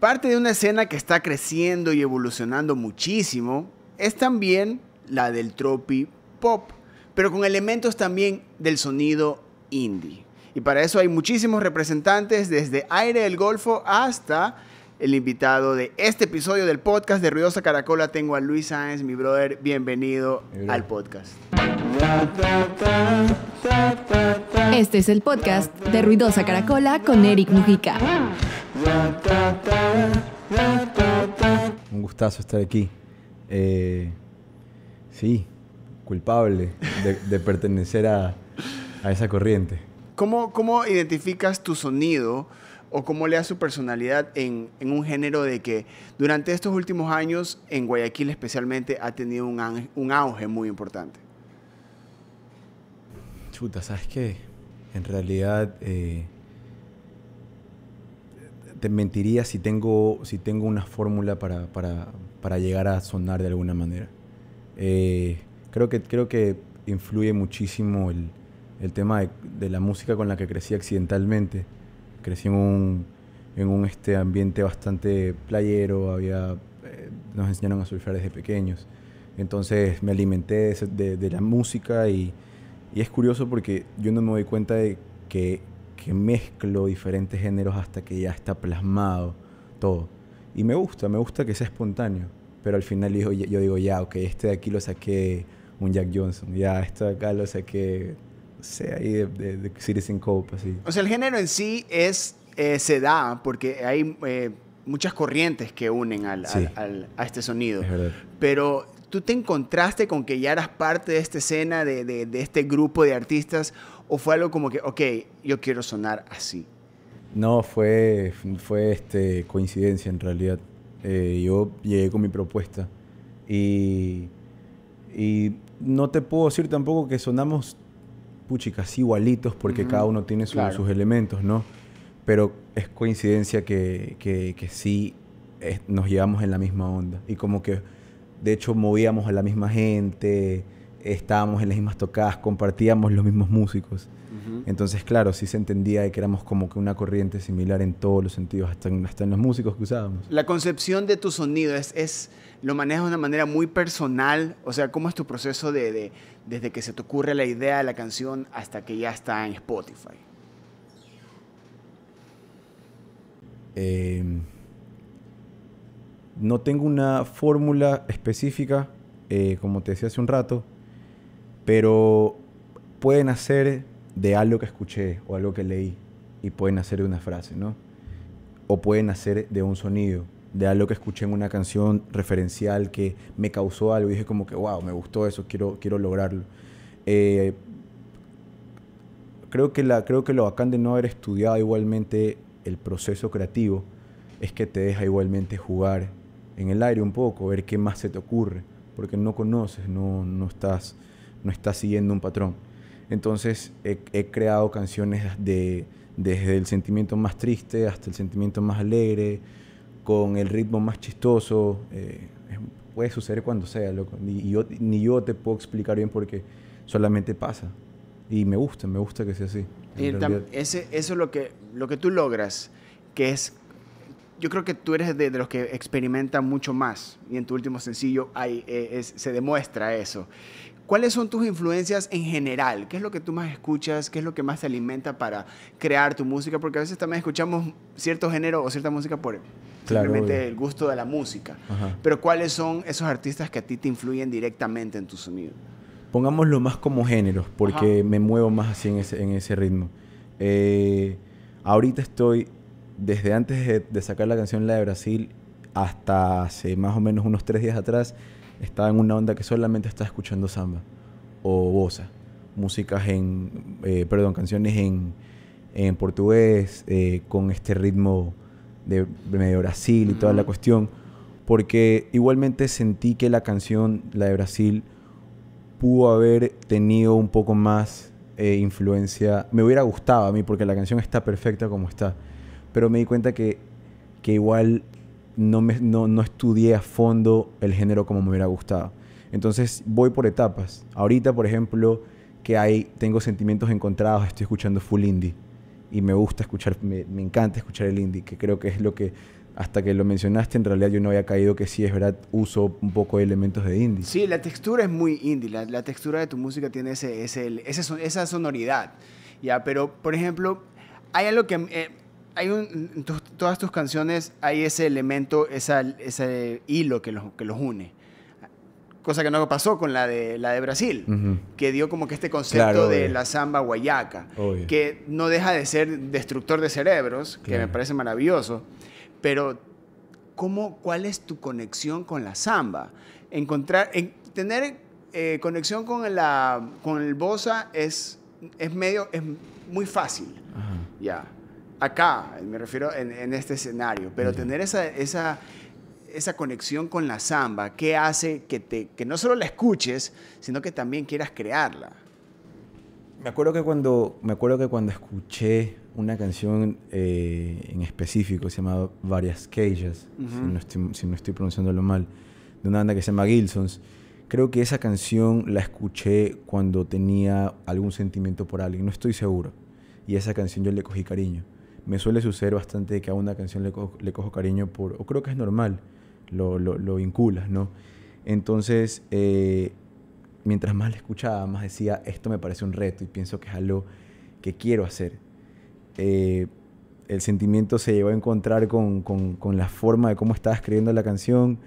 Parte de una escena que está creciendo y evolucionando muchísimo es también la del tropi pop, pero con elementos también del sonido indie. Y para eso hay muchísimos representantes desde Aire del Golfo hasta el invitado de este episodio del podcast de Ruidosa Caracola. Tengo a Luis Sáenz, mi brother. Bienvenido al podcast. Este es el podcast de Ruidosa Caracola con Eric Mujica. Un gustazo estar aquí. Eh, sí, culpable de, pertenecer a, esa corriente. ¿Cómo, identificas tu sonido o cómo le das tu personalidad en, un género de que durante estos últimos años, en Guayaquil especialmente, ha tenido un, auge muy importante? Chuta, ¿sabes qué? En realidad... Eh, te mentiría si tengo, si tengo una fórmula para, para, para llegar a sonar de alguna manera. Eh, creo, que, creo que influye muchísimo el, el tema de, la música con la que crecí accidentalmente. Crecí en un, en un este ambiente bastante playero, había, eh, nos enseñaron a surfear desde pequeños. Entonces me alimenté de, de, la música y, y, es curioso porque yo no me doy cuenta de que que mezclo diferentes géneros hasta que ya está plasmado todo. Y me gusta, me gusta que sea espontáneo. Pero al final yo, digo, ya, ok, este de aquí lo saqué un Jack Johnson, ya, este de acá lo saqué, sé, ahí de, de, de Citizen Cope, O sea, el género en sí es, eh, se da porque hay eh, muchas corrientes que unen a este sonido. Pero tú te encontraste con que ya eras parte de esta escena, de, de este grupo de artistas ¿O fue algo como que, ok, yo quiero sonar así? No, fue, fue este, coincidencia en realidad. Eh, yo llegué con mi propuesta y, no te puedo decir tampoco que sonamos puchicas igualitos porque cada uno tiene sus elementos, ¿no? Pero es coincidencia que, que, que sí eh, nos llevamos en la misma onda y como que de hecho movíamos a la misma gente, estábamos en las mismas tocadas, compartíamos los mismos músicos. Entonces, claro, sí se entendía que éramos como que una corriente similar en todos los sentidos, hasta en, hasta en los músicos que usábamos. La concepción de tu sonido es, lo manejas de una manera muy personal, o sea, ¿cómo es tu proceso de, desde que se te ocurre la idea de la canción hasta que ya está en Spotify? Em, no tengo una fórmula específica, eh, como te decía hace un rato, pero pueden hacer de algo que escuché o algo que leí y pueden hacer de una frase, ¿no? O pueden hacer de un sonido, de algo que escuché en una canción referencial que me causó algo y dije como que, wow, me gustó eso, quiero, quiero lograrlo. Eh, creo, que la, creo que lo bacán de no haber estudiado igualmente el proceso creativo es que te deja igualmente jugar en el aire un poco, ver qué más se te ocurre, porque no conoces, no, no estás no está siguiendo un patrón. Entonces he, creado canciones de, desde el sentimiento más triste hasta el sentimiento más alegre, con el ritmo más chistoso. Eh, puede suceder cuando sea, loco. Ni yo, te puedo explicar bien porque solamente pasa. Y me gusta, me gusta que sea así. eso es lo que, lo que tú logras, que es yo creo que tú eres de, los que experimenta mucho más y en tu último sencillo hay, eh, se demuestra eso. ¿Cuáles son tus influencias en general? ¿Qué es lo que tú más escuchas? ¿Qué es lo que más te alimenta para crear tu música? Porque a veces también escuchamos cierto género o cierta música por simplemente el gusto de la música. Pero ¿cuáles son esos artistas que a ti te influyen directamente en tu sonido? Pongámoslo más como géneros, porque me muevo más así en ese, ritmo. Eh, ahorita estoy, desde antes de, de sacar la canción La de Brasil hasta hace más o menos unos tres días atrás, estaba en una onda que solamente estaba escuchando samba o bosa, músicas en, eh, perdón, canciones en, en portugués, eh, con este ritmo de medio Brasil y toda la cuestión, porque igualmente sentí que la canción, la de Brasil, pudo haber tenido un poco más eh, influencia, me hubiera gustado a mí, porque la canción está perfecta como está, pero me di cuenta que, que igual no, me, no, estudié a fondo el género como me hubiera gustado. Entonces voy por etapas. Ahorita, por ejemplo, que hay, tengo sentimientos encontrados, estoy escuchando full indie y me gusta escuchar, me, encanta escuchar el indie, que creo que es lo que hasta que lo mencionaste en realidad yo no había caído que sí es verdad uso un poco de elementos de indie. Sí, la textura es muy indie, la, textura de tu música tiene ese, esa sonoridad, ya, pero por ejemplo, hay algo que... Eh, hay en todas tus canciones hay ese elemento, ese hilo que los, que los une. Cosa que no pasó con la de, la de Brasil, que dio como que este concepto de la samba guayaca, que no deja de ser destructor de cerebros, que me parece maravilloso, pero ¿cómo, ¿cuál es tu conexión con la samba? Encontrar, en, tener eh, conexión con, la, con el bosa es, es medio, es muy fácil, ya acá, me refiero en, este escenario, pero tener esa, esa, esa, conexión con la samba, ¿qué hace que, te, que no solo la escuches, sino que también quieras crearla? Me acuerdo que cuando, me acuerdo que cuando escuché una canción eh, en específico se llama Varias Cages, si, no estoy, si, no estoy, pronunciándolo mal, de una banda que se llama Gilsons. Creo que esa canción la escuché cuando tenía algún sentimiento por alguien, no estoy seguro. Y esa canción yo le cogí cariño me suele suceder bastante que a una canción le, cojo cariño por, o creo que es normal, lo, vinculas, ¿no? Entonces, eh, mientras más la escuchaba, más decía, esto me parece un reto y pienso que es algo que quiero hacer. Eh, el sentimiento se llevó a encontrar con, la forma de cómo estaba escribiendo la canción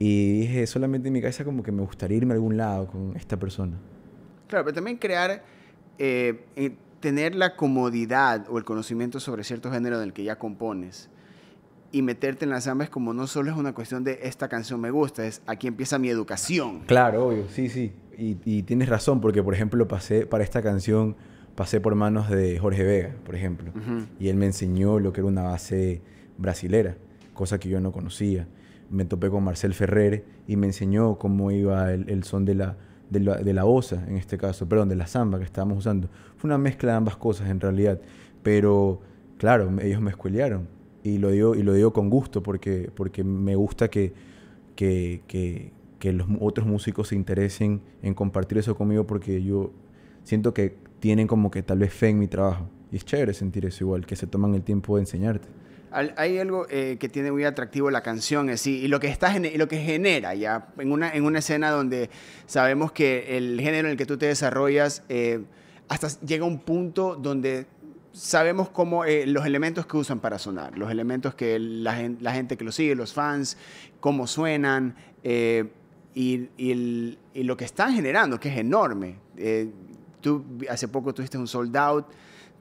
y dije, solamente en mi cabeza como que me gustaría irme a algún lado con esta persona. Claro, pero también crear... Eh, tener la comodidad o el conocimiento sobre cierto género del que ya compones y meterte en las ambas como no solo es una cuestión de esta canción me gusta, es aquí empieza mi educación. Claro, obvio, sí, sí. Y, tienes razón, porque por ejemplo pasé para esta canción, pasé por manos de Jorge Vega, por ejemplo, y él me enseñó lo que era una base brasilera, cosa que yo no conocía. Me topé con Marcel Ferrer y me enseñó cómo iba el son de la de la, de osa, en este caso, perdón, de la samba que estábamos usando. Fue una mezcla de ambas cosas en realidad, pero claro, ellos me escuelearon y lo digo, y lo digo con gusto porque, porque me gusta que, que, que, que los otros músicos se interesen en compartir eso conmigo porque yo siento que tienen como que tal vez fe en mi trabajo. Y es chévere sentir eso igual, que se toman el tiempo de enseñarte hay algo eh, que tiene muy atractivo la canción así, y lo que está lo que genera ya en una escena donde sabemos que el género en el que tú te desarrollas eh, hasta llega un punto donde sabemos cómo eh, los elementos que usan para sonar, los elementos que la, gente que lo sigue, los fans, cómo suenan y, y, lo que están generando, que es enorme. tú hace poco tuviste un sold out.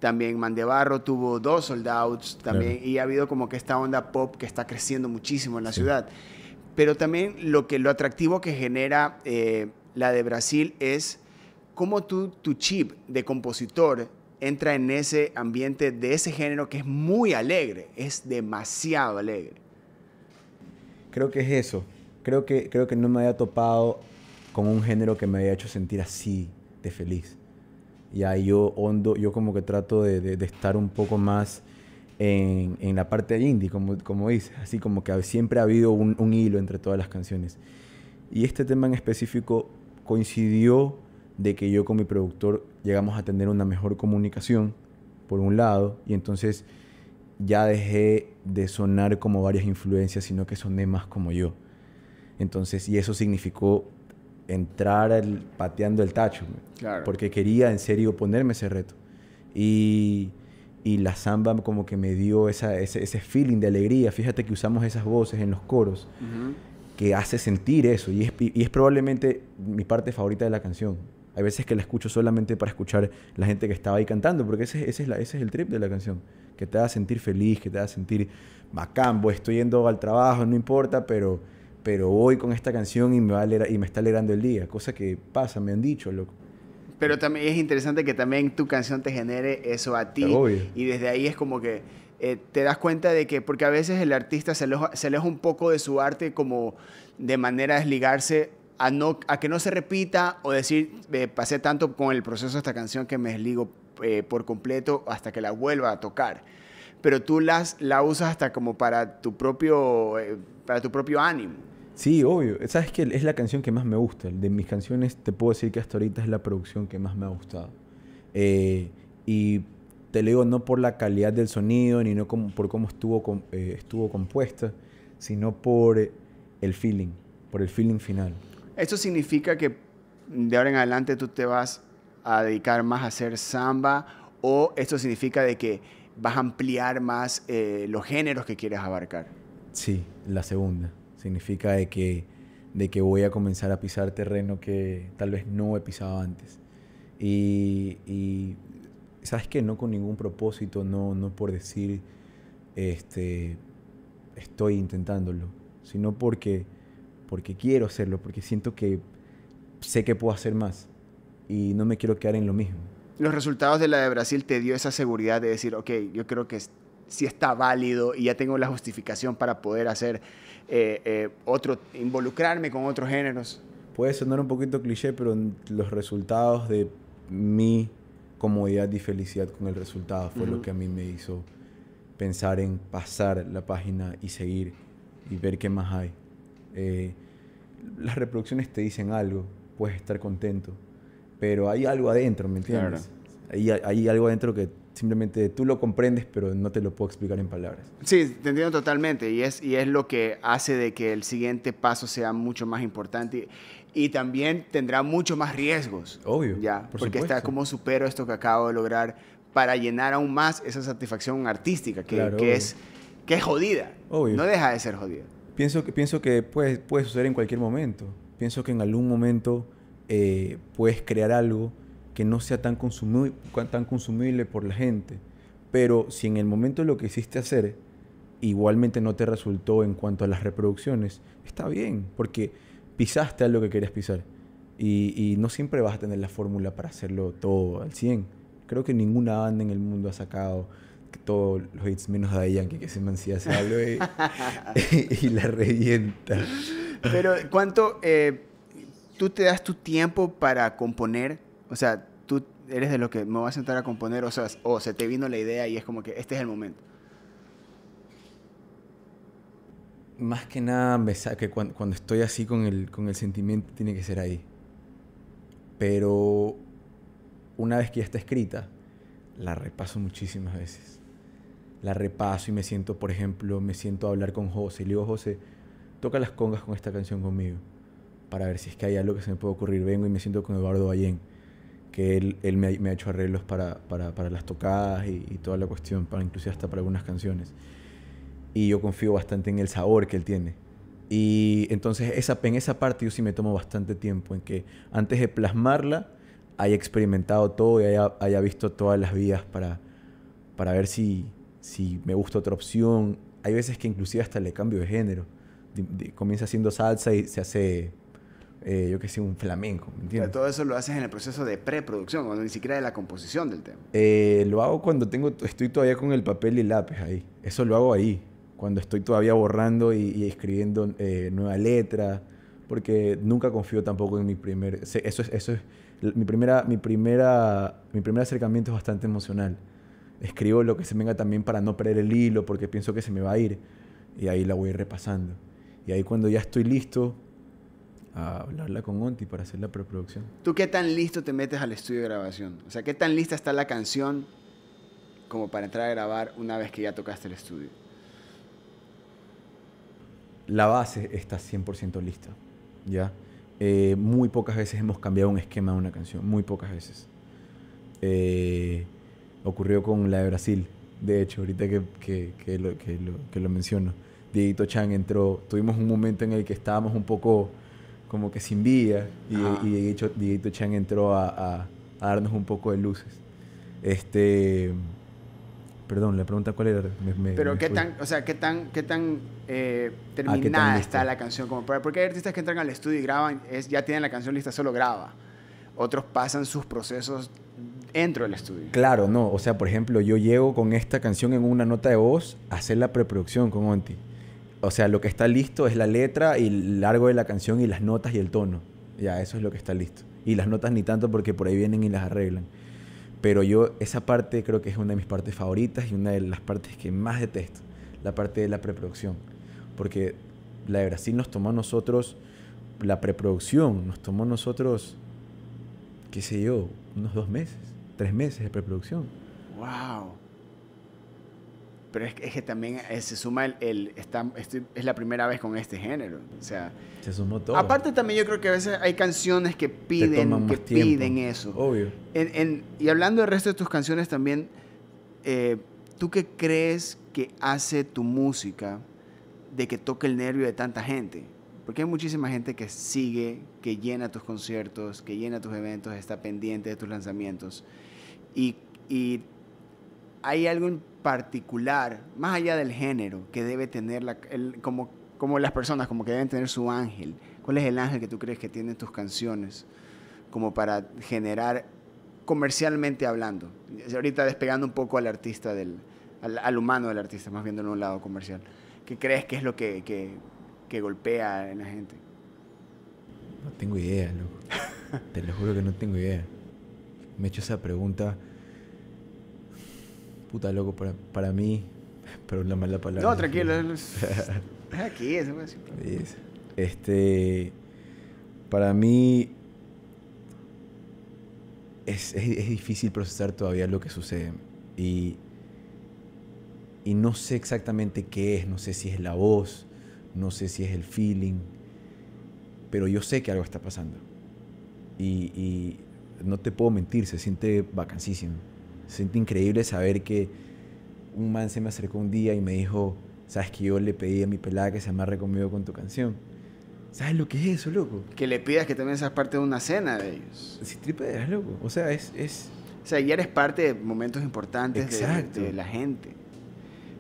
También Mandebarro tuvo dos soldados También, Y ha habido como que esta onda pop que está creciendo muchísimo en la ciudad. Pero también lo, que, lo atractivo que genera eh, la de Brasil es cómo tú, tu chip de compositor entra en ese ambiente de ese género que es muy alegre, es demasiado alegre. Creo que es eso. Creo que, creo que no me había topado con un género que me había hecho sentir así de feliz. Y ahí yo hondo, yo como que trato de, de, estar un poco más en, en la parte indie, como, como dices, así como que siempre ha habido un, un hilo entre todas las canciones. Y este tema en específico coincidió de que yo con mi productor llegamos a tener una mejor comunicación, por un lado, y entonces ya dejé de sonar como varias influencias, sino que soné más como yo. Entonces, y eso significó entrar pateando el tacho, porque quería en serio ponerme ese reto. Y, la samba como que me dio ese, feeling de alegría, fíjate que usamos esas voces en los coros, que hace sentir eso, y es, y es probablemente mi parte favorita de la canción. Hay veces que la escucho solamente para escuchar la gente que estaba ahí cantando, porque ese, es, la, ese es el trip de la canción, que te a sentir feliz, que te a sentir bacán, estoy yendo al trabajo, no importa, pero pero voy con esta canción y me, va a y me está alegrando el día, cosa que pasa, me han dicho, loco. Pero también es interesante que también tu canción te genere eso a ti. Y desde ahí es como que eh, te das cuenta de que, porque a veces el artista se aleja, se aleja un poco de su arte como de manera a desligarse a, no, a que no se repita o decir, pasé tanto con el proceso de esta canción que me desligo eh, por completo hasta que la vuelva a tocar. Pero tú las, la usas hasta como para tu propio, eh, para tu propio ánimo. Sí, obvio. Sabes que es la canción que más me gusta. De mis canciones te puedo decir que hasta ahorita es la producción que más me ha gustado. Eh, y te lo digo no por la calidad del sonido ni no por cómo eh, estuvo, compuesta, sino por el feeling, por el feeling final. ¿Esto significa que de ahora en adelante tú te vas a dedicar más a hacer samba o esto significa de que vas a ampliar más eh, los géneros que quieres abarcar? Sí, la segunda. Significa de que, voy a comenzar a pisar terreno que tal vez no he pisado antes. Y, sabes que no con ningún propósito, no, no por decir este, estoy intentándolo, sino porque, porque quiero hacerlo, porque siento que sé que puedo hacer más y no me quiero quedar en lo mismo. Los resultados de la de Brasil te dio esa seguridad de decir, ok, yo creo que sí está válido y ya tengo la justificación para poder hacer eh, eh, otro, involucrarme con otros géneros. Puede sonar un poquito cliché, pero los resultados de mi comodidad y felicidad con el resultado fue lo que a mí me hizo pensar en pasar la página y seguir y ver qué más hay. Eh, las reproducciones te dicen algo, puedes estar contento, pero hay algo adentro, ¿me entiendes? Claro. hay, algo adentro que simplemente tú lo comprendes, pero no te lo puedo explicar en palabras. Sí, te entiendo totalmente y es, y es lo que hace de que el siguiente paso sea mucho más importante y, también tendrá mucho más riesgos. Obvio. Ya, por porque está como supero esto que acabo de lograr para llenar aún más esa satisfacción artística que, es, que es jodida. No deja de ser jodida. Pienso que, pienso que puede, puede suceder en cualquier momento. Pienso que en algún momento eh, puedes crear algo que no sea tan, consumible por la gente. Pero si en el momento lo que hiciste hacer igualmente no te resultó en cuanto a las reproducciones, está bien, porque pisaste a lo que querías pisar. Y, no siempre vas a tener la fórmula para hacerlo todo al 100. Creo que ninguna banda en el mundo ha sacado todos los hits menos de Yankee que se mancía se y, y, la revienta. Pero ¿cuánto eh, tú te das tu tiempo para componer? O sea, tú eres de lo que me vas a sentar a componer, o o se te vino la idea y es como que este es el momento. Más que nada, que cuando, estoy así con el, con el sentimiento, tiene que ser ahí. Pero una vez que ya está escrita, la repaso muchísimas veces. La repaso y me siento, por ejemplo, me siento a hablar con José y le digo, José, toca las congas con esta canción conmigo para ver si es que hay algo que se me puede ocurrir. Vengo y me siento con Eduardo Ballén que él, él me, ha hecho arreglos para, para, para las tocadas y, toda la cuestión, para inclusive hasta para algunas canciones. Y yo confío bastante en el sabor que él tiene. Y entonces esa, en esa parte yo sí me tomo bastante tiempo, en que antes de plasmarla haya experimentado todo y haya, visto todas las vías para, para ver si, si me gusta otra opción. Hay veces que inclusive hasta le cambio de género. comienza haciendo salsa y se hace eh, yo qué sé, un flamenco, todo eso lo haces en el proceso de preproducción, cuando ni siquiera de la composición del tema. Eh, lo hago cuando tengo, estoy todavía con el papel y lápiz ahí. Eso lo hago ahí, cuando estoy todavía borrando y, escribiendo eh, nueva letra, porque nunca confío tampoco en mi primer, eso es, eso es mi primera, mi primera, mi primer acercamiento es bastante emocional. Escribo lo que se venga también para no perder el hilo, porque pienso que se me va a ir y ahí la voy repasando. Y ahí cuando ya estoy listo, a hablarla con Onti para hacer la preproducción. ¿Tú qué tan listo te metes al estudio de grabación? O sea, ¿qué tan lista está la canción como para entrar a grabar una vez que ya tocaste el estudio? La base está 100% lista, ¿ya? Eh, muy pocas veces hemos cambiado un esquema de una canción, muy pocas veces. Eh, ocurrió con la de Brasil, de hecho, ahorita que, que, que, lo, que lo, lo menciono. Dieguito Chan entró, tuvimos un momento en el que estábamos un poco como que sin vida. Y, de y Dieguito, Chan entró a, a, darnos un poco de luces. Este. Perdón, la pregunta cuál era. Pero qué tan, o sea, qué tan, qué tan eh, terminada ah, está la canción. Como, porque hay artistas que entran al estudio y graban, es, ya tienen la canción lista, solo graba. Otros pasan sus procesos dentro del estudio. Claro, no. O sea, por ejemplo, yo llego con esta canción en una nota de voz a hacer la preproducción con Onti o sea, lo que está listo es la letra y el largo de la canción y las notas y el tono. Ya, eso es lo que está listo. Y las notas ni tanto porque por ahí vienen y las arreglan. Pero yo esa parte creo que es una de mis partes favoritas y una de las partes que más detesto, la parte de la preproducción. Porque la de Brasil nos tomó a nosotros, la preproducción nos tomó a nosotros, qué sé yo, unos dos meses, tres meses de preproducción. ¡Wow! pero es que, también eh, se suma el, está, este, es la primera vez con este género, o sea, se sumó todo. Aparte también yo creo que a veces hay canciones que piden que piden eso. Obvio. y hablando del resto de tus canciones también, eh, ¿tú qué crees que hace tu música de que toque el nervio de tanta gente? Porque hay muchísima gente que sigue, que llena tus conciertos, que llena tus eventos, está pendiente de tus lanzamientos. Y, y hay algo en particular, más allá del género, que debe tener la, como, las personas, como que deben tener su ángel. ¿Cuál es el ángel que tú crees que tiene tus canciones? Como para generar comercialmente hablando. Ahorita despegando un poco al artista, del, al, humano del artista, más viendo en un lado comercial. ¿Qué crees que es lo que, que, golpea en la gente? No tengo idea, loco. Te lo juro que no tengo idea. Me he hecho esa pregunta Puta, loco, para, mí, pero una mala palabra. No, tranquilo. Es aquí, es. Este. Para mí. Es, difícil procesar todavía lo que sucede. Y. no sé exactamente qué es. No sé si es la voz. No sé si es el feeling. Pero yo sé que algo está pasando. Y. y no te puedo mentir, se siente vacancísimo se siente increíble saber que un man se me acercó un día y me dijo, sabes que yo le pedí a mi pelada que se amarre conmigo con tu canción. ¿Sabes lo que es eso, loco? Que le pidas que también seas parte de una cena de ellos. Si tripeas, loco. O sea, es, O sea, ya eres parte de momentos importantes de, la gente.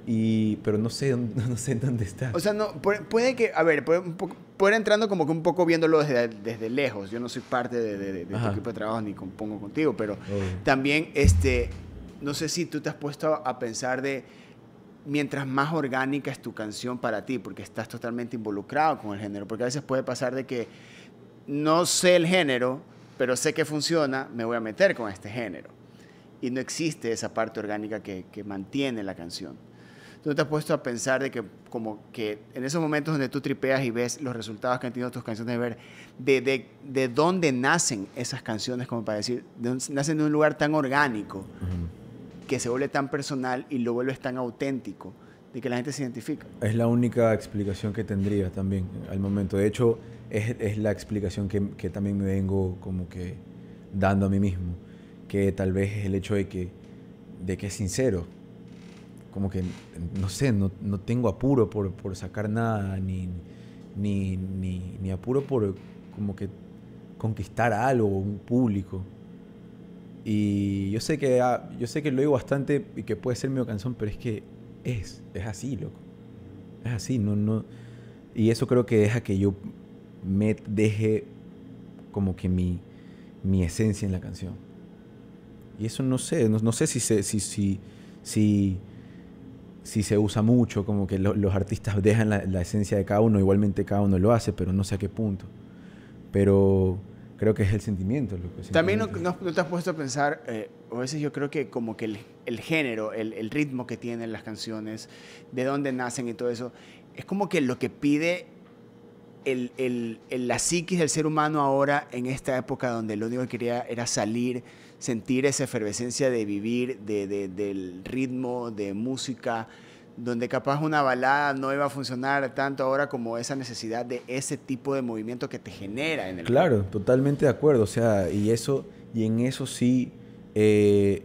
Y, pero no sé, no, sé dónde está. O sea, no, puede que, a ver, puede, un poco, poder entrando como que un poco viéndolo desde, desde lejos. Yo no soy parte de, tu equipo de trabajo ni compongo contigo, pero también, este, no sé si tú te has puesto a pensar de mientras más orgánica es tu canción para ti, porque estás totalmente involucrado con el género, porque a veces puede pasar de que no sé el género, pero sé que funciona, me voy a meter con este género. Y no existe esa parte orgánica que mantiene la canción tú no te has puesto a pensar de que como que en esos momentos donde tú tripeas y ves los resultados que han tenido tus canciones, de ver de, dónde nacen esas canciones, como para decir, nacen de un lugar tan orgánico, que se vuelve tan personal y lo vuelves tan auténtico, de que la gente se identifica. Es la única explicación que tendría también al momento. De hecho, es, la explicación que, que también me vengo como que dando a mí mismo, que tal vez es el hecho de que, de que es sincero como que, no sé, no, tengo apuro por, sacar nada, ni, apuro por como que conquistar algo, un público. Y yo sé que, ah, yo sé que lo digo bastante y que puede ser mi canción, pero es que es, es así, loco. Es así, no, no. Y eso creo que deja que yo me deje como que mi, esencia en la canción. Y eso no sé, no, sé si, si, si, si si se usa mucho, como que los artistas dejan la, esencia de cada uno, igualmente cada uno lo hace, pero no sé a qué punto. Pero creo que es el sentimiento. Lo que También no, te has puesto a pensar, eh, a veces yo creo que como que el, género, el, ritmo que tienen las canciones, de dónde nacen y todo eso, es como que lo que pide el, la psiquis del ser humano ahora en esta época donde lo único que quería era salir, sentir esa efervescencia de vivir, de, del ritmo, de música, donde capaz una balada no iba a funcionar tanto ahora como esa necesidad de ese tipo de movimiento que te genera en el Claro, totalmente de acuerdo. O sea, y eso, y en eso sí, eh,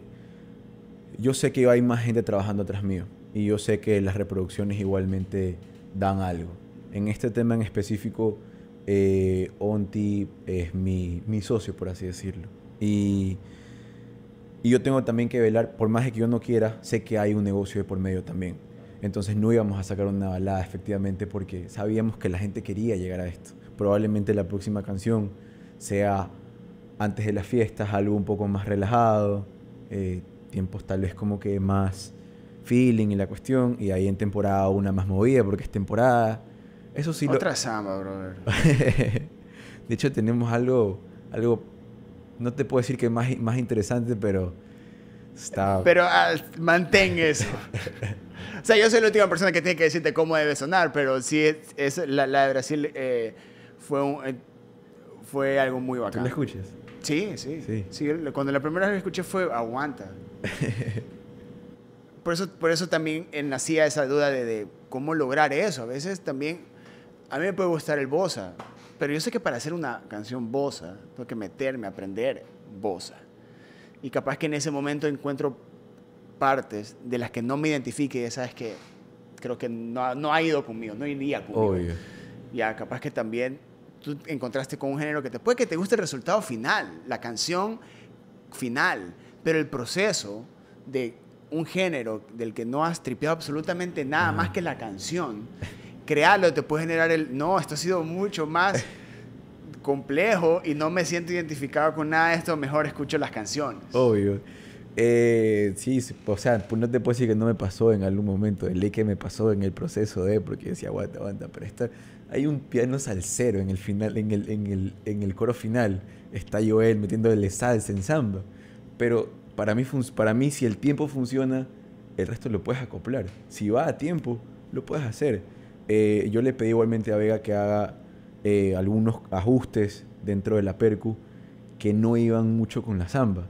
yo sé que hay más gente trabajando atrás mío. Y yo sé que las reproducciones igualmente dan algo. En este tema en específico, eh, Onti es mi, mi socio, por así decirlo. Y y yo tengo también que velar, por más que yo no quiera, sé que hay un negocio de por medio también. Entonces no íbamos a sacar una balada efectivamente porque sabíamos que la gente quería llegar a esto. Probablemente la próxima canción sea antes de las fiestas, algo un poco más relajado, eh, tiempos tal vez como que más feeling y la cuestión, y ahí en temporada una más movida porque es temporada. Eso sí Otra samba, brother. de hecho tenemos algo, algo no te puedo decir que más, más interesante, pero está... Pero ah, mantén eso. o sea, yo soy la última persona que tiene que decirte cómo debe sonar, pero sí, es, la, de Brasil eh, fue, eh, fue algo muy bacán. ¿Tú la escuchas? Sí, sí, sí, cuando la primera vez la escuché fue aguanta. por, eso, por eso también eh, nacía esa duda de, de cómo lograr eso. A veces también... A mí me puede gustar el bossa, pero yo sé que para hacer una canción bosa, tengo que meterme a aprender bosa. Y capaz que en ese momento encuentro partes de las que no me identifique, ya sabes que creo que no, no ha ido conmigo, no iría conmigo. Obvio. Ya, capaz que también tú encontraste con un género que te puede que te guste el resultado final, la canción final, pero el proceso de un género del que no has tripeado absolutamente nada más que la canción crearlo, te puede generar el, no, esto ha sido mucho más complejo y no me siento identificado con nada de esto, mejor escucho las canciones. Obvio. Eh, sí, o sea, no te puedo decir que no me pasó en algún momento, el que me pasó en el proceso de, porque decía, aguanta, aguanta, pero está, hay un piano salsero en el final, en el, en el, en el coro final, está Joel metiendo el salsa en samba, pero para mí, para mí si el tiempo funciona, el resto lo puedes acoplar, si va a tiempo, lo puedes hacer eh, yo le pedí igualmente a Vega que haga eh, algunos ajustes dentro de la percu que no iban mucho con la samba,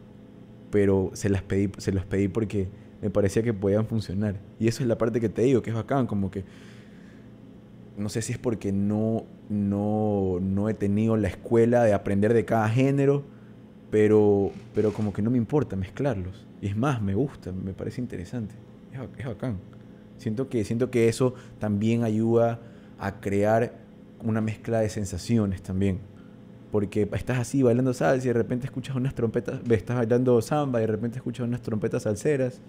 pero se, las pedí, se los pedí porque me parecía que podían funcionar. Y eso es la parte que te digo, que es bacán, como que no sé si es porque no, no, no he tenido la escuela de aprender de cada género, pero, pero como que no me importa mezclarlos. Y es más, me gusta, me parece interesante. Es, es bacán. Siento que, siento que eso también ayuda a crear una mezcla de sensaciones también. Porque estás así bailando salsa y de repente escuchas unas trompetas, estás bailando samba y de repente escuchas unas trompetas salseras,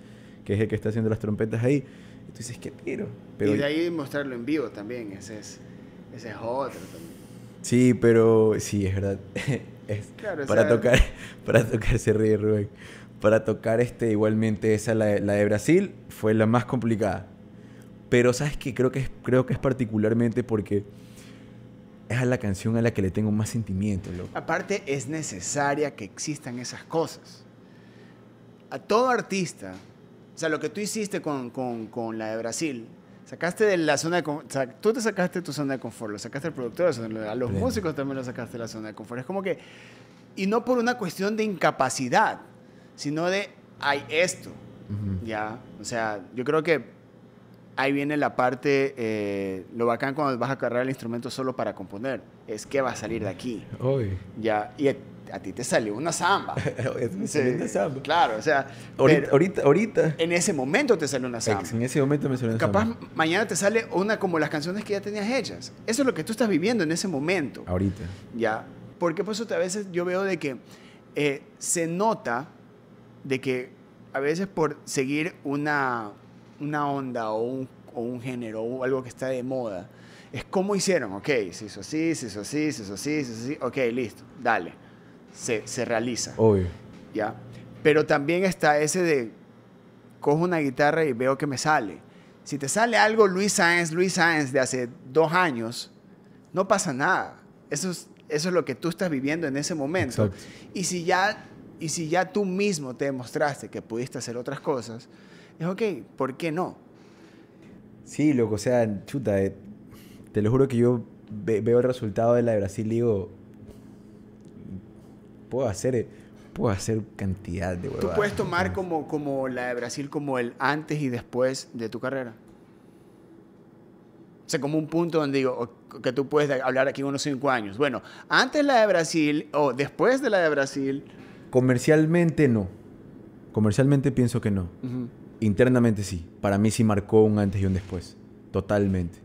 que es el que está haciendo las trompetas ahí. Y tú dices, qué tiro. Pero y de ahí mostrarlo en vivo también, ese es, ese es otro también. Sí, pero sí, es verdad. para, tocar, para tocar ese Rubén. Para tocar este, igualmente esa, la de Brasil, fue la más complicada pero sabes que creo que es, creo que es particularmente porque es a la canción a la que le tengo más sentimiento. Aparte es necesaria que existan esas cosas. A todo artista, o sea, lo que tú hiciste con, la de Brasil, sacaste de la zona de confort, o tú te sacaste de tu zona de confort, lo sacaste al productor, a los músicos también lo sacaste de la zona de confort. Es como que, y no por una cuestión de incapacidad, sino de, hay esto, ¿ya? O sea, yo creo que ahí viene la parte, eh, lo bacán cuando vas a cargar el instrumento solo para componer, es que va a salir de aquí. hoy Ya, y a, ti te salió una samba. una samba. Claro, o sea. Ahorita, ahorita, En ese momento te salió una samba. En ese momento me salió una samba. Capaz mañana te sale una como las canciones que ya tenías hechas. Eso es lo que tú estás viviendo en ese momento. Ahorita. Ya. Porque por eso a veces yo veo de que eh, se nota de que a veces por seguir una, una onda o un, género o algo que está de moda. Es como hicieron, ok, se hizo así, se hizo así, se hizo así, ok, listo, dale. Se, se realiza. Obvio. ¿Ya? Pero también está ese de, cojo una guitarra y veo que me sale. Si te sale algo Luis Sáenz, Luis Sáenz de hace dos años, no pasa nada. Eso es, eso es lo que tú estás viviendo en ese momento. Y si ya y si ya tú mismo te demostraste que pudiste hacer otras cosas, es ok, ¿por qué no? Sí, loco, o sea, chuta, eh, te lo juro que yo veo el resultado de la de Brasil y digo, puedo hacer... Eh, puedo hacer cantidad de huevadas. ¿Tú puedes tomar como, como la de Brasil como el antes y después de tu carrera? O sea, como un punto donde digo, que tú puedes hablar aquí unos cinco años. Bueno, antes la de Brasil o después de la de Brasil. Comercialmente no. Comercialmente pienso que no internamente sí. Para mí sí marcó un antes y un después. Totalmente.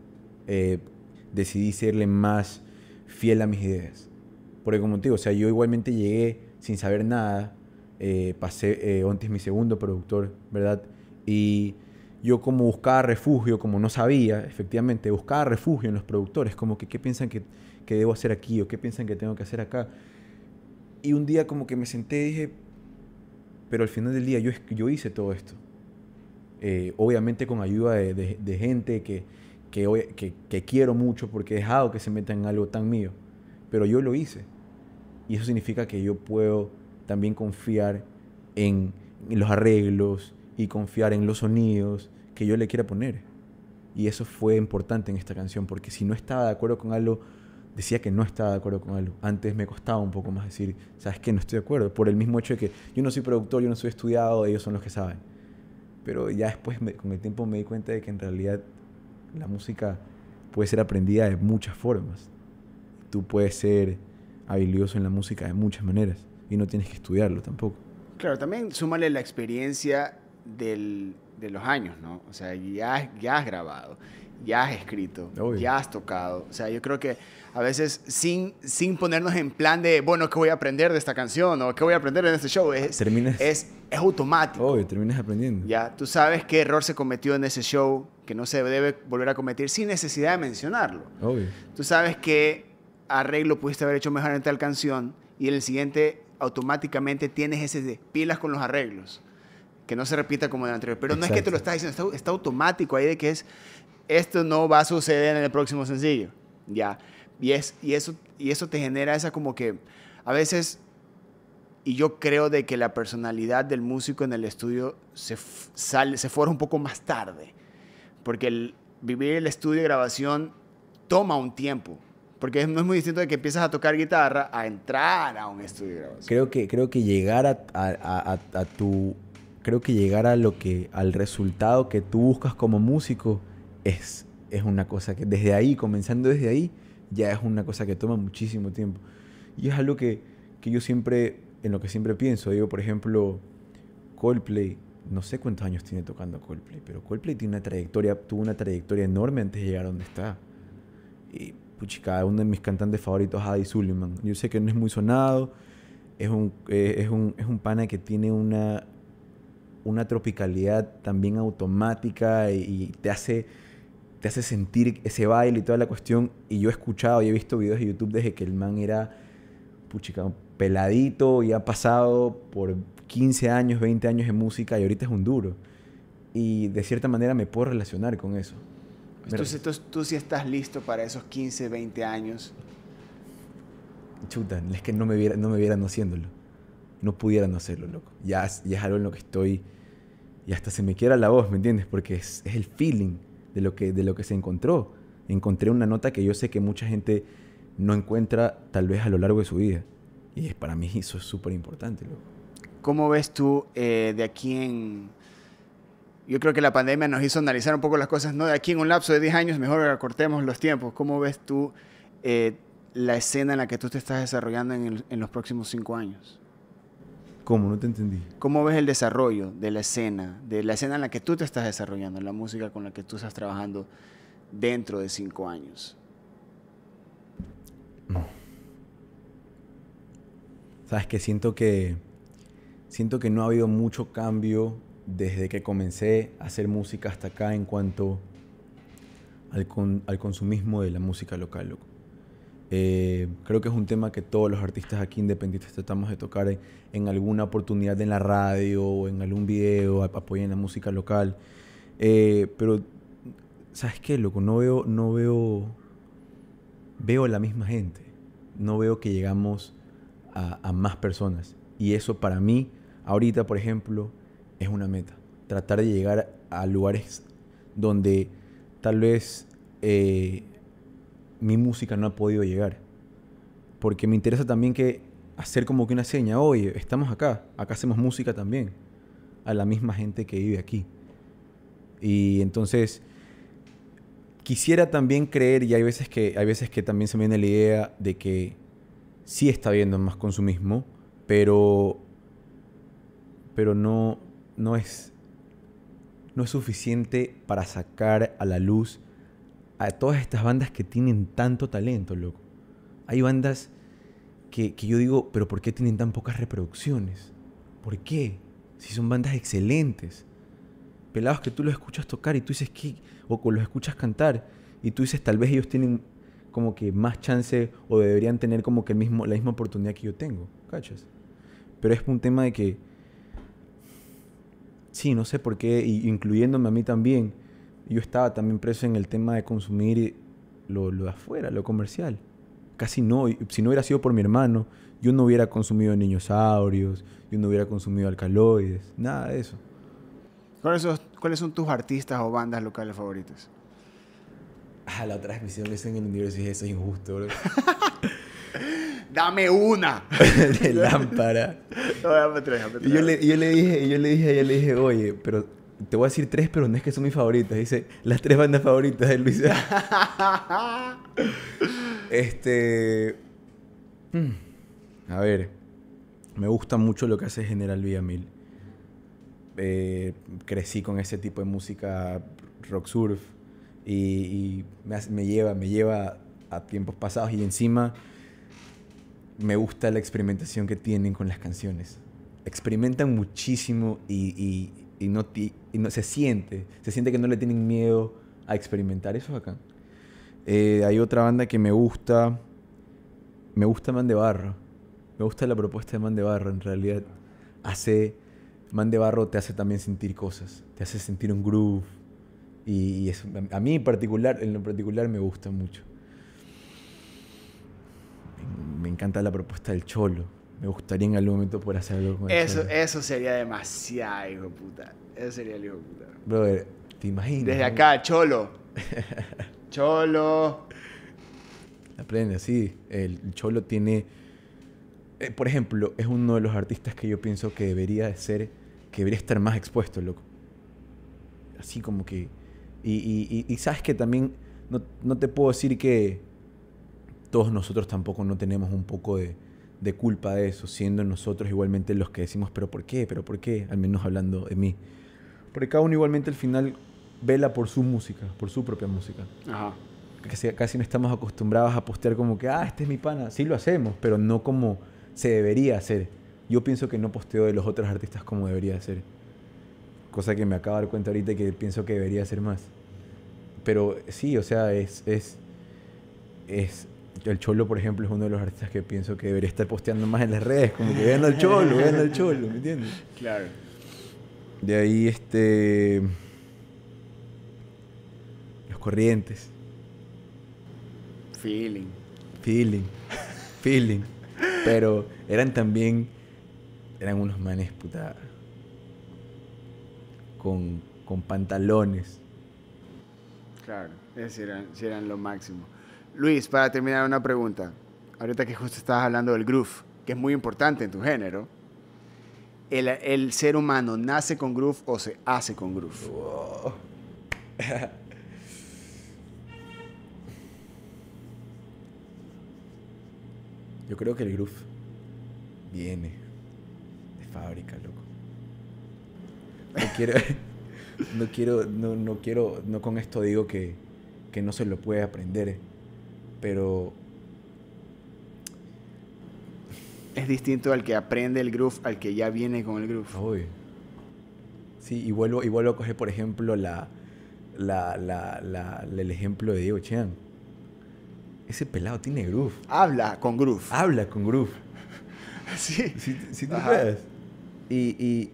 Eh, decidí serle más fiel a mis ideas. Porque como motivo. digo, o sea, yo igualmente llegué sin saber nada. Eh, pasé, antes eh, mi segundo productor, ¿verdad? Y yo como buscaba refugio, como no sabía, efectivamente, buscaba refugio en los productores, como que qué piensan que, debo hacer aquí o qué piensan que tengo que hacer acá. Y un día como que me senté y dije, pero al final del día yo, yo hice todo esto. Eh, obviamente con ayuda de, gente que, que, quiero mucho porque he dejado que se metan en algo tan mío, pero yo lo hice. Y eso significa que yo puedo también confiar en, en los arreglos y confiar en los sonidos que yo le quiera poner. Y eso fue importante en esta canción, porque si no estaba de acuerdo con algo, decía que no estaba de acuerdo con algo. Antes me costaba un poco más decir, ¿sabes qué? No estoy de acuerdo. Por el mismo hecho de que yo no soy productor, yo no soy estudiado, ellos son los que saben. Pero ya después, con el tiempo, me di cuenta de que en realidad la música puede ser aprendida de muchas formas. Tú puedes ser habilidoso en la música de muchas maneras y no tienes que estudiarlo tampoco. Claro, también súmale la experiencia de los años, ¿no? O sea, ya, ya has grabado, ya has escrito, ya has tocado. O sea, yo creo que a veces sin, sin ponernos en plan de, bueno, ¿qué voy a aprender de esta canción? ¿O qué voy a aprender en este show? Es, es, es automático. Obvio, terminas aprendiendo. Ya, tú sabes qué error se cometió en ese show que no se debe volver a cometer sin necesidad de mencionarlo. Obvio. Tú sabes qué arreglo pudiste haber hecho mejor en tal canción y en el siguiente automáticamente tienes ese de pilas con los arreglos que no se repita como de anterior. Pero no es que te lo estás diciendo, está, automático ahí de que es, esto no va a suceder en el próximo sencillo, ¿ya? Y, es, y, eso, y eso te genera esa como que a veces, y yo creo de que la personalidad del músico en el estudio se, sale, se fuera un poco más tarde, porque el, vivir el estudio de grabación toma un tiempo. Porque no es muy distinto de que empiezas a tocar guitarra a entrar a un estudio de grabación. Creo que, creo que llegar a, a, a tu. Creo que llegar a lo que. al resultado que tú buscas como músico es, es una cosa que desde ahí, comenzando desde ahí, ya es una cosa que toma muchísimo tiempo. Y es algo que, que yo siempre, en lo que siempre pienso, digo, por ejemplo, Coldplay, no sé cuántos años tiene tocando Coldplay, pero Coldplay tiene una trayectoria, tuvo una trayectoria enorme antes de llegar a donde está. Y puchica, uno de mis cantantes favoritos, Adi Suleiman. Yo sé que no es muy sonado, es un, eh, es un, es un pana que tiene una, una tropicalidad también automática y te hace te hace sentir ese baile y toda la cuestión. Y yo he escuchado y he visto videos de YouTube desde que el man era peladito y ha pasado por 15 años, 20 años en música y ahorita es un duro. Y de cierta manera me puedo relacionar con eso. Entonces tú, tú sí estás listo para esos 15, 20 años. Chuta, es que no me vieran no, me vieran no haciéndolo. No pudieran hacerlo, loco. Ya, ya es algo en lo que estoy. Y hasta se me quiera la voz, ¿me entiendes? Porque es, es el feeling de lo que, de lo que se encontró. Encontré una nota que yo sé que mucha gente no encuentra tal vez a lo largo de su vida. Y es, para mí eso es súper importante. ¿Cómo ves tú eh, de aquí en... Yo creo que la pandemia nos hizo analizar un poco las cosas, ¿no? De aquí en un lapso de 10 años mejor acortemos los tiempos. ¿Cómo ves tú eh, la escena en la que tú te estás desarrollando en, en los próximos 5 años? ¿Cómo? No te entendí. ¿Cómo ves el desarrollo de la escena, de la escena en la que tú te estás desarrollando, la música con la que tú estás trabajando dentro de cinco años? Sabes que siento que siento que no ha habido mucho cambio desde que comencé a hacer música hasta acá en cuanto al, al consumismo de la música local. Loco. Eh, creo que es un tema que todos los artistas aquí independientes tratamos de tocar en, alguna oportunidad en la radio o en algún video, apoyen la música local. Eh, pero, ¿sabes qué, loco? No veo, no veo, veo la misma gente. No veo que llegamos a, más personas. Y eso para mí, ahorita, por ejemplo, es una meta. Tratar de llegar a lugares donde tal vez eh, mi música no ha podido llegar. Porque me interesa también que hacer como que una seña, oye, estamos acá, acá hacemos música también, a la misma gente que vive aquí. Y entonces, quisiera también creer, y hay veces que, hay veces que también se me viene la idea de que sí está viendo más consumismo, pero, pero no, no, es, no es suficiente para sacar a la luz a todas estas bandas que tienen tanto talento, loco. Hay bandas que, que yo digo, pero ¿por qué tienen tan pocas reproducciones? ¿Por qué? Si son bandas excelentes. Pelados que tú los escuchas tocar y tú dices, ¿qué? O los escuchas cantar y tú dices, tal vez ellos tienen como que más chance o deberían tener como que el mismo, la misma oportunidad que yo tengo, ¿cachas? Pero es un tema de que, sí, no sé por qué, incluyéndome a mí también, yo estaba también preso en el tema de consumir lo, de afuera, lo comercial. Casi no, si no hubiera sido por mi hermano, yo no hubiera consumido niñosaurios, yo no hubiera consumido alcaloides, nada de eso. ¿Cuáles son, ¿cuáles son tus artistas o bandas locales favoritas? Ah, la transmisión que en el universo es injusto, bro. ¡Dame una! de lámpara. le, yo le dije, yo le dije, yo le dije, oye, pero te voy a decir tres, pero no es que son mis favoritas. Dice, las tres bandas favoritas de Luis. este. Mm, a ver. Me gusta mucho lo que hace General Villamil. Eh, crecí con ese tipo de música rock surf y, me, me, lleva, me lleva a tiempos pasados y encima me gusta la experimentación que tienen con las canciones. Experimentan muchísimo y y no, y no se siente, se siente que no le tienen miedo a experimentar, eso acá. Eh, hay otra banda que me gusta, me gusta Man de Barro, me gusta la propuesta de Man de Barro, en realidad hace, Man de Barro te hace también sentir cosas, te hace sentir un groove y, a mí en particular, en lo particular me gusta mucho. me encanta la propuesta del cholo me gustaría en algún momento poder hacer algo con eso. Eso, sería demasiado, hijo puta. Eso sería el hijo puta. Brother, ¿te imaginas? Desde acá, Cholo. cholo. Aprende, sí. El Cholo tiene. Eh, por ejemplo, es uno de los artistas que yo pienso que debería de ser. Que debería estar más expuesto, loco. Así como que. Y, sabes que también. no te puedo decir que. Todos nosotros tampoco no tenemos un poco de de culpa de eso, siendo nosotros igualmente los que decimos, pero ¿por qué? ¿Pero por qué? Al menos hablando de mí. Porque cada uno igualmente al final vela por su música, por su propia música. Ajá. Casi, casi no estamos acostumbrados a postear como que, ah, este es mi pana. Sí lo hacemos, pero no como se debería hacer. Yo pienso que no posteo de los otros artistas como debería hacer. Cosa que me acabo de dar cuenta ahorita que pienso que debería hacer más. Pero sí, o sea, es, es, es el Cholo, por ejemplo, es uno de los artistas que pienso que debería estar posteando más en las redes, como que vean al Cholo, vean al Cholo, ¿me entiendes? Claro. De ahí, este... Los corrientes. Feeling. Feeling. Feeling. Pero eran también... Eran unos manes, puta... Con, con pantalones. Claro, es, eran, eran lo máximo. Luis, para terminar una pregunta. Ahorita que justo estabas hablando del groove, que es muy importante en tu género. ¿El, ser humano nace con groove o se hace con groove? Yo creo que el groove viene de fábrica, loco. No quiero, no quiero, no, con esto digo que, que no se lo puede aprender pero... Es distinto al que aprende el groove, al que ya viene con el groove. Uy. Sí, y vuelvo, y vuelvo a coger, por ejemplo, la, la, la, el ejemplo de Diego Chan. Ese pelado tiene groove. Habla con groove. Habla con groove. sí. Sí, sí puedes. y,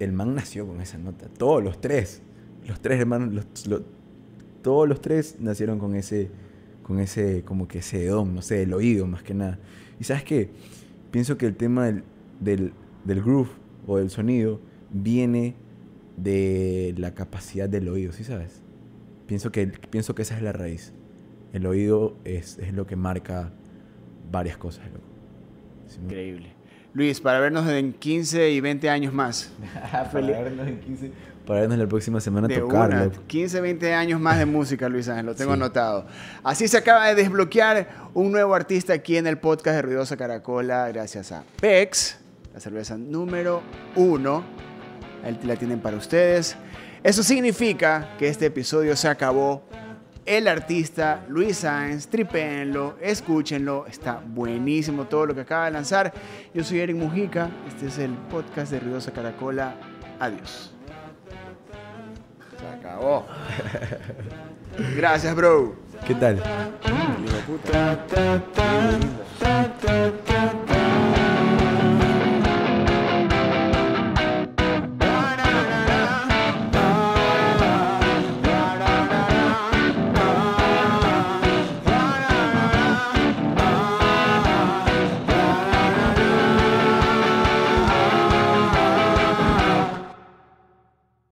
el man nació con esa nota. Todos los tres. Los tres hermanos, todos los tres nacieron con ese, con ese, como que ese don, no sé, el oído más que nada. Y sabes qué, pienso que el tema del, del, del groove o del sonido viene de la capacidad del oído, ¿sí sabes? Pienso que, pienso que esa es la raíz. El oído es, es lo que marca varias cosas. Increíble. Luis, para vernos en 15 y 20 años más. para vernos en 15 para vernos la próxima semana de tocarlo. 15, 20 años más de música, Luis Ángel, lo tengo anotado. Así se acaba de desbloquear un nuevo artista aquí en el podcast de Ruidosa Caracola, gracias a PEX, la cerveza número uno. Ahí la tienen para ustedes. Eso significa que este episodio se acabó. El artista Luis Sáenz, tripéenlo, escúchenlo, está buenísimo todo lo que acaba de lanzar. Yo soy Eric Mujica, este es el podcast de Ruidosa Caracola. Adiós. Se acabó. Gracias, bro. ¿Qué tal?